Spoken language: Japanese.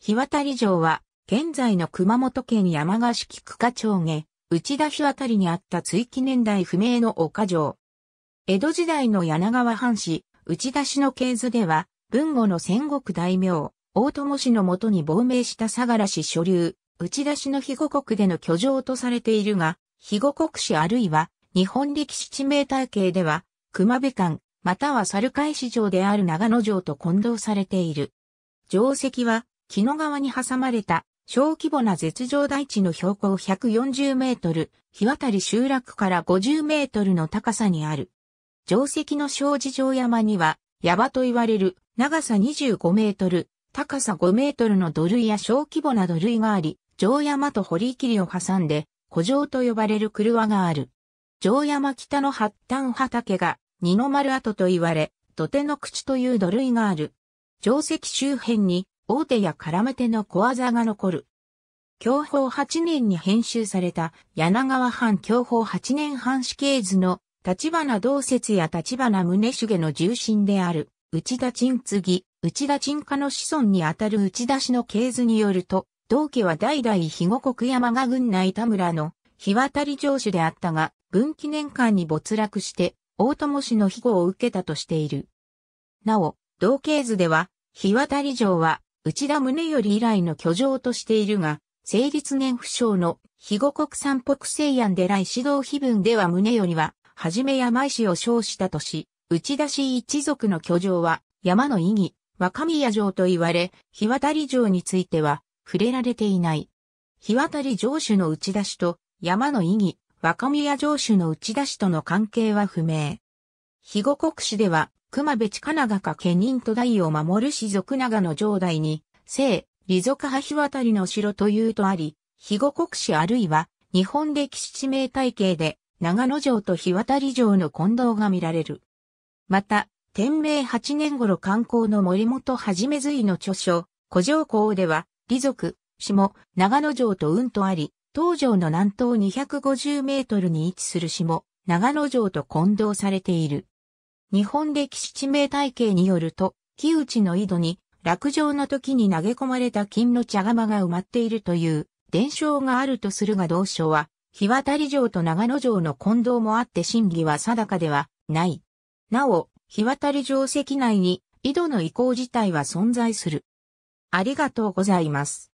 日渡り城は、現在の熊本県山鹿市区下町下、内田日渡りにあった追記年代不明の岡城。江戸時代の柳川藩士、内田氏の系図では、文後の戦国大名、大友氏のもとに亡命した相良氏所流、内田氏の肥後国での居城とされているが、肥後国氏あるいは、日本歴史地名体系では、熊部間、または猿海市城である長野城と混同されている。城石は、木の川に挟まれた小規模な絶頂台地の標高140メートル、日渡り集落から50メートルの高さにある。定石の小地上山には、山と言われる長さ25メートル、高さ5メートルの土塁や小規模な土塁があり、城山と堀切を挟んで、古城と呼ばれる車がある。城山北の発端畑が二の丸跡と言われ、土手の口という土塁がある。定石周辺に大手や絡め手の小技が残る。享保8年に編集された柳川藩享保8年藩士系図の立花道節や立花宗家の重臣である内田鎮次、内田鎮家の子孫にあたる内田氏の系図によると、道家は代々肥後国山が郡内田村の日渡り城主であったが、分岐年間に没落して大友氏の庇護を受けたとしている。なお、道系図では、日渡り城は内田宗頼以来の居城としているが、成立年不詳の肥後国産北西案で来指導碑文では宗頼は、はじめ山石を称したとし、内田氏一族の居城は山の意義、若宮城と言われ、日渡り城については触れられていない。日渡り城主の内田氏と山の意義、若宮城主の内田氏との関係は不明。肥後国史では、熊部近長か家人と代を守る士族長の城代に、聖、李族日渡りの城というとあり、肥後国史あるいは、日本歴史地名体系で、長野城と日渡り城の混同が見られる。また、天明8年頃観光の森本はじめ随の著書、古城港では、李族、下、長野城と雲とあり、東城の南東250メートルに位置する下、長野城と混同されている。日本歴史地名体系によると、木内の井戸に、落城の時に投げ込まれた金の茶釜が埋まっているという伝承があるとするが同書は、日渡り城と長野城の混同もあって真偽は定かではない。なお、日渡り城跡内に井戸の遺構自体は存在する。ありがとうございます。